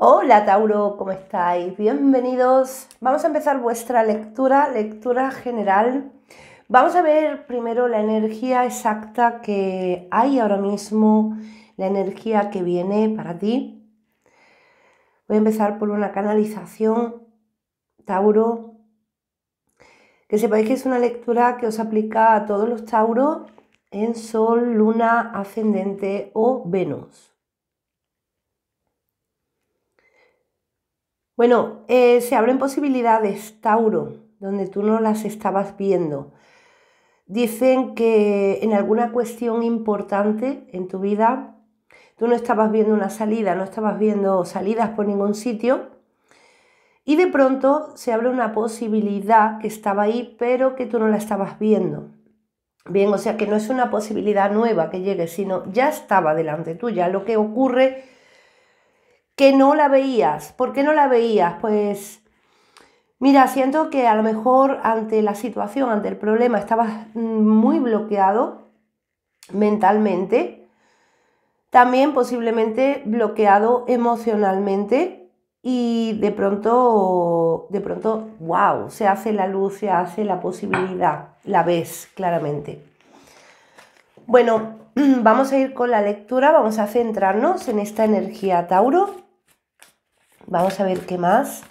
Hola Tauro, ¿cómo estáis? Bienvenidos. Vamos a empezar vuestra lectura, lectura general. Vamos a ver primero la energía exacta que hay ahora mismo, la energía que viene para ti. Voy a empezar por una canalización, Tauro. Que sepáis que es una lectura que os aplica a todos los Tauros en Sol, Luna, Ascendente o Venus. Bueno, eh, se abren posibilidades, Tauro, donde tú no las estabas viendo. Dicen que en alguna cuestión importante en tu vida, tú no estabas viendo una salida, no estabas viendo salidas por ningún sitio. Y de pronto se abre una posibilidad que estaba ahí, pero que tú no la estabas viendo. Bien, o sea que no es una posibilidad nueva que llegue, sino ya estaba delante tuya. Lo que ocurre que no la veías. ¿Por qué no la veías? Pues mira, siento que a lo mejor ante la situación, ante el problema, estabas mm, muy bloqueado mentalmente. También posiblemente bloqueado emocionalmente y de pronto, de pronto, wow, se hace la luz, se hace la posibilidad, la ves claramente. Bueno, vamos a ir con la lectura, vamos a centrarnos en esta energía Tauro Vamos a ver qué más.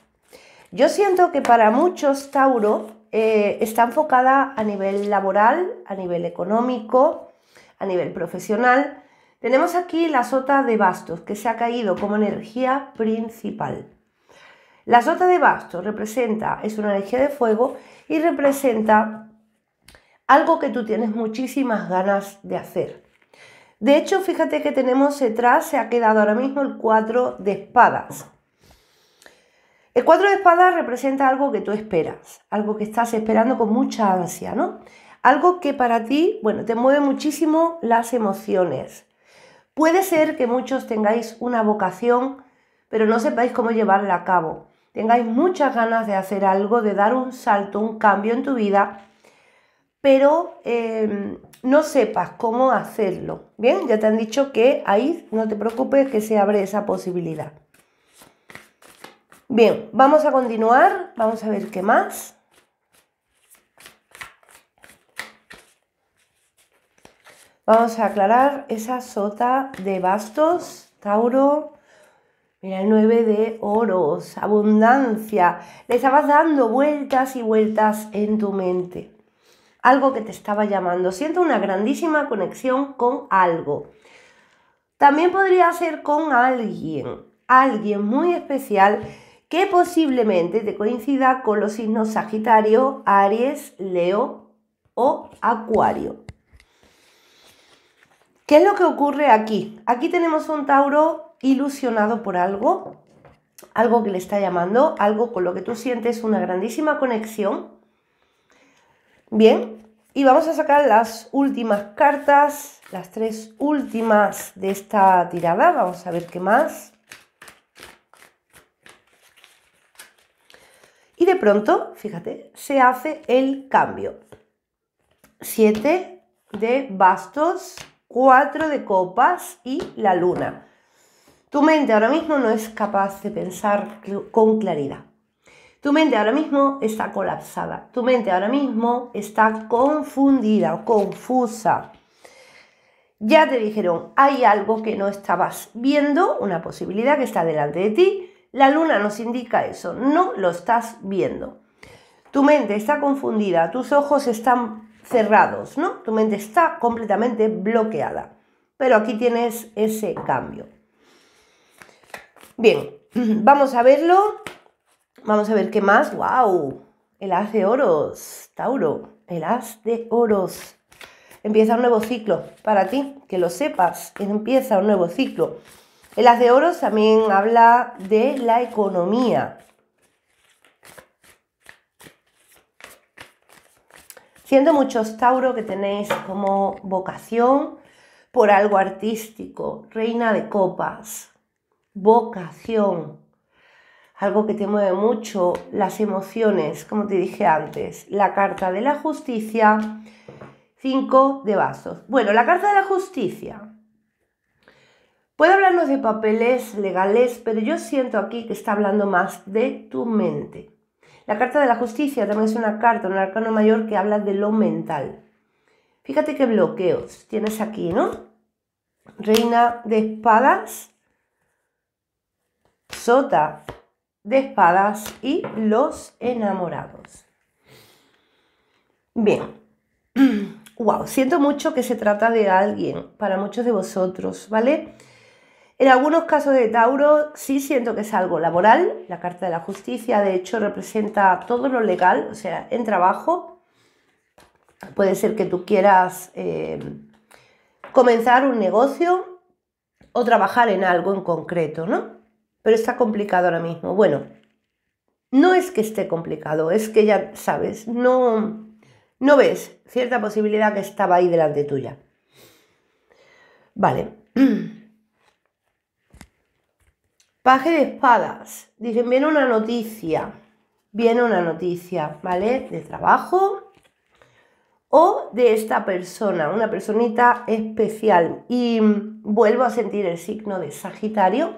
Yo siento que para muchos Tauro eh, está enfocada a nivel laboral, a nivel económico, a nivel profesional. Tenemos aquí la sota de bastos que se ha caído como energía principal. La sota de bastos representa, es una energía de fuego y representa algo que tú tienes muchísimas ganas de hacer. De hecho, fíjate que tenemos detrás, se ha quedado ahora mismo el 4 de espadas. El cuatro de espadas representa algo que tú esperas, algo que estás esperando con mucha ansia, ¿no? Algo que para ti, bueno, te mueve muchísimo las emociones. Puede ser que muchos tengáis una vocación, pero no sepáis cómo llevarla a cabo. Tengáis muchas ganas de hacer algo, de dar un salto, un cambio en tu vida, pero em, no sepas cómo hacerlo. Bien, ya te han dicho que ahí no te preocupes que se abre esa posibilidad. Bien, vamos a continuar, vamos a ver qué más. Vamos a aclarar esa sota de bastos, Tauro. Mira, el 9 de oros, abundancia. Le estabas dando vueltas y vueltas en tu mente. Algo que te estaba llamando. Siento una grandísima conexión con algo. También podría ser con alguien, alguien muy especial que posiblemente te coincida con los signos Sagitario, Aries, Leo o Acuario. ¿Qué es lo que ocurre aquí? Aquí tenemos un Tauro ilusionado por algo, algo que le está llamando, algo con lo que tú sientes una grandísima conexión. Bien, y vamos a sacar las últimas cartas, las tres últimas de esta tirada. Vamos a ver qué más. de pronto, fíjate, se hace el cambio. Siete de bastos, 4 de copas y la luna. Tu mente ahora mismo no es capaz de pensar con claridad. Tu mente ahora mismo está colapsada. Tu mente ahora mismo está confundida o confusa. Ya te dijeron, hay algo que no estabas viendo, una posibilidad que está delante de ti, la luna nos indica eso, no lo estás viendo. Tu mente está confundida, tus ojos están cerrados, ¿no? Tu mente está completamente bloqueada. Pero aquí tienes ese cambio. Bien, vamos a verlo. Vamos a ver qué más. ¡Wow! El haz de oros, Tauro. El haz de oros. Empieza un nuevo ciclo para ti, que lo sepas. Empieza un nuevo ciclo. El as de oros también habla de la economía. Siendo muchos Tauro que tenéis como vocación por algo artístico, reina de copas, vocación, algo que te mueve mucho, las emociones, como te dije antes, la carta de la justicia, Cinco de vasos. Bueno, la carta de la justicia Puede hablarnos de papeles legales, pero yo siento aquí que está hablando más de tu mente. La carta de la justicia también es una carta, un arcano mayor que habla de lo mental. Fíjate qué bloqueos tienes aquí, ¿no? Reina de espadas, sota de espadas y los enamorados. Bien. Wow, siento mucho que se trata de alguien para muchos de vosotros, ¿vale? En algunos casos de Tauro sí siento que es algo laboral, la carta de la justicia de hecho representa todo lo legal, o sea, en trabajo. Puede ser que tú quieras eh, comenzar un negocio o trabajar en algo en concreto, ¿no? Pero está complicado ahora mismo. Bueno, no es que esté complicado, es que ya sabes, no, no ves cierta posibilidad que estaba ahí delante tuya. Vale. Paje de espadas. Dicen, viene una noticia. Viene una noticia, ¿vale? De trabajo o de esta persona, una personita especial. Y vuelvo a sentir el signo de Sagitario.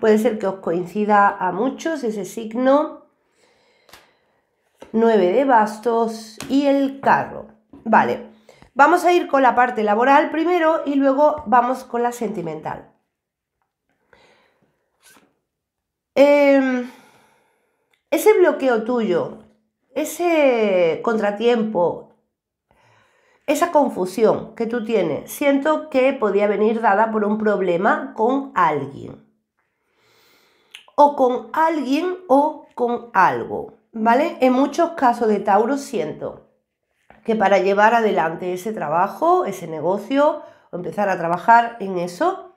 Puede ser que os coincida a muchos ese signo. 9 de bastos y el carro. Vale, vamos a ir con la parte laboral primero y luego vamos con la sentimental. Em, ese bloqueo tuyo, ese contratiempo, esa confusión que tú tienes, siento que podía venir dada por un problema con alguien. O con alguien o con algo, ¿vale? En muchos casos de Tauro siento que para llevar adelante ese trabajo, ese negocio, o empezar a trabajar en eso,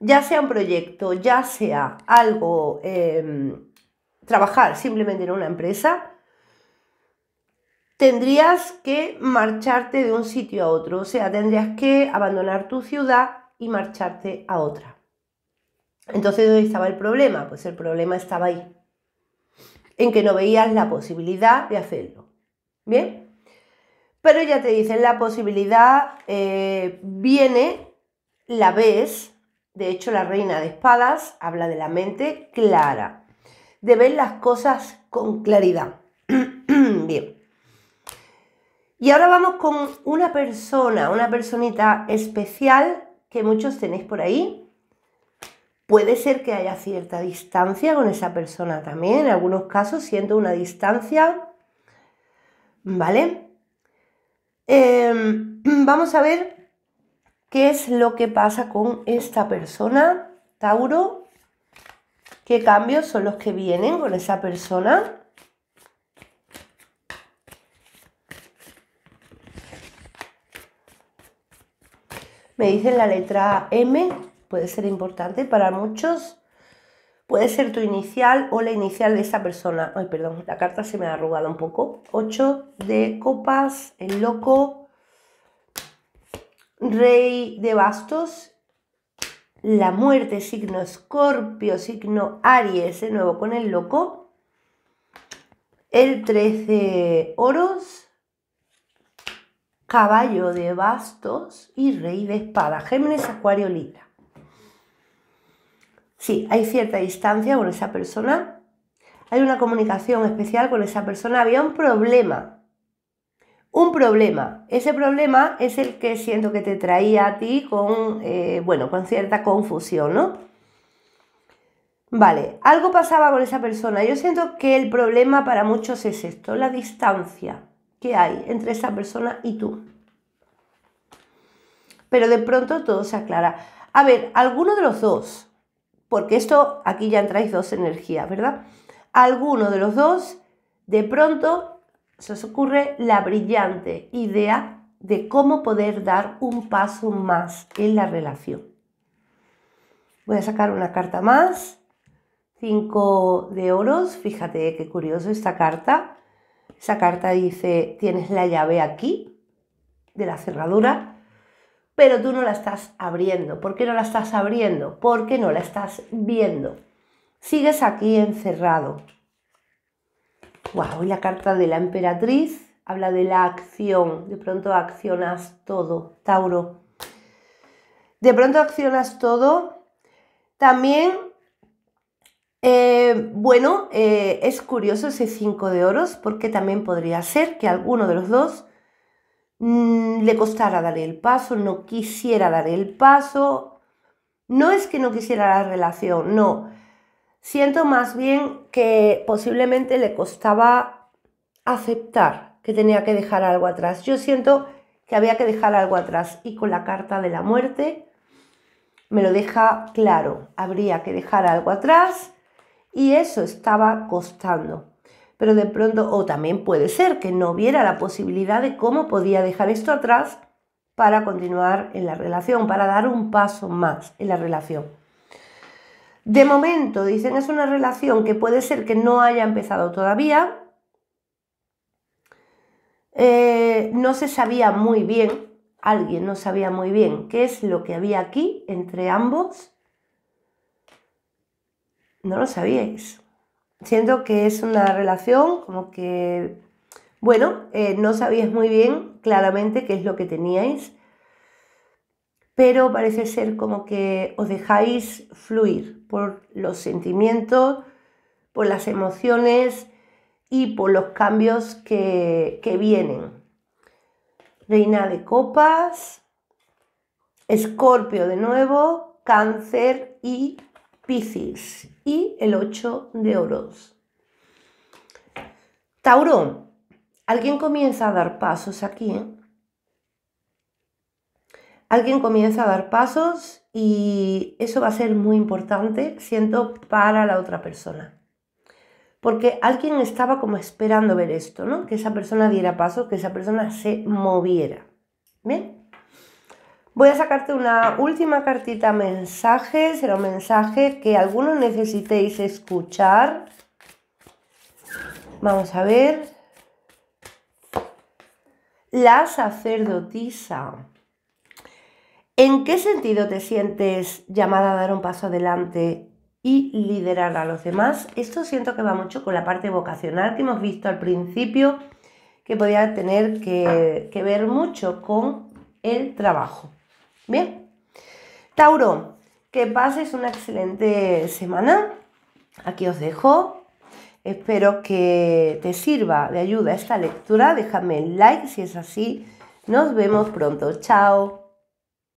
ya sea un proyecto, ya sea algo, em, trabajar simplemente en una empresa, tendrías que marcharte de un sitio a otro, o sea, tendrías que abandonar tu ciudad y marcharte a otra. Entonces, ¿dónde estaba el problema? Pues el problema estaba ahí, en que no veías la posibilidad de hacerlo. ¿Bien? Pero ya te dicen, la posibilidad eh, viene, la ves, de hecho, la reina de espadas habla de la mente clara, de ver las cosas con claridad. Bien. Y ahora vamos con una persona, una personita especial que muchos tenéis por ahí. Puede ser que haya cierta distancia con esa persona también, en algunos casos siento una distancia, ¿vale? Em, vamos a ver ¿Qué es lo que pasa con esta persona, Tauro? ¿Qué cambios son los que vienen con esa persona? Me dicen la letra M, puede ser importante para muchos. Puede ser tu inicial o la inicial de esa persona. Ay, perdón, la carta se me ha arrugado un poco. 8 de copas, el loco, Rey de bastos, la muerte, signo escorpio, signo Aries, de nuevo con el loco. El 13 oros, caballo de bastos y rey de espada. Géminis, acuario, libra. Sí, hay cierta distancia con esa persona. Hay una comunicación especial con esa persona. Había un problema un problema. Ese problema es el que siento que te traía a ti con, eh, bueno, con cierta confusión, ¿no? Vale, algo pasaba con esa persona. Yo siento que el problema para muchos es esto, la distancia que hay entre esa persona y tú. Pero de pronto todo se aclara. A ver, alguno de los dos, porque esto aquí ya entráis dos energías, ¿verdad? Alguno de los dos de pronto se os ocurre la brillante idea de cómo poder dar un paso más en la relación. Voy a sacar una carta más. 5 de oros. Fíjate qué curioso esta carta. Esa carta dice, tienes la llave aquí de la cerradura, pero tú no la estás abriendo. ¿Por qué no la estás abriendo? Porque no la estás viendo. Sigues aquí encerrado. Wow, y la carta de la emperatriz habla de la acción. De pronto accionas todo, Tauro. De pronto accionas todo. También, eh, bueno, eh, es curioso ese 5 de oros porque también podría ser que alguno de los dos mm, le costara darle el paso, no quisiera dar el paso. No es que no quisiera la relación, no Siento más bien que posiblemente le costaba aceptar que tenía que dejar algo atrás. Yo siento que había que dejar algo atrás y con la carta de la muerte me lo deja claro. Habría que dejar algo atrás y eso estaba costando. Pero de pronto, o también puede ser que no viera la posibilidad de cómo podía dejar esto atrás para continuar en la relación, para dar un paso más en la relación. De momento, dicen, es una relación que puede ser que no haya empezado todavía. Eh, no se sabía muy bien, alguien no sabía muy bien qué es lo que había aquí entre ambos. No lo sabíais. Siento que es una relación como que, bueno, eh, no sabíais muy bien claramente qué es lo que teníais pero parece ser como que os dejáis fluir por los sentimientos, por las emociones y por los cambios que, vienen. Reina de copas, escorpio de nuevo, cáncer y piscis y el 8 de oros. Tauro, alguien comienza a dar pasos aquí, ¿eh? alguien comienza a dar pasos y eso va a ser muy importante, siento, para la otra persona. Porque alguien estaba como esperando ver esto, ¿no? Que esa persona diera pasos, que esa persona se moviera. ¿Bien? Voy a sacarte una última cartita mensaje, será un mensaje que algunos necesitéis escuchar. Vamos a ver. La sacerdotisa. ¿En qué sentido te sientes llamada a dar un paso adelante y liderar a los demás? Esto siento que va mucho con la parte vocacional que hemos visto al principio, que podría tener que, ver mucho con el trabajo. Bien. Tauro, que pases una excelente semana. Aquí os dejo. Espero que te sirva de ayuda esta lectura. Déjame el like si es así. Nos vemos pronto. Chao.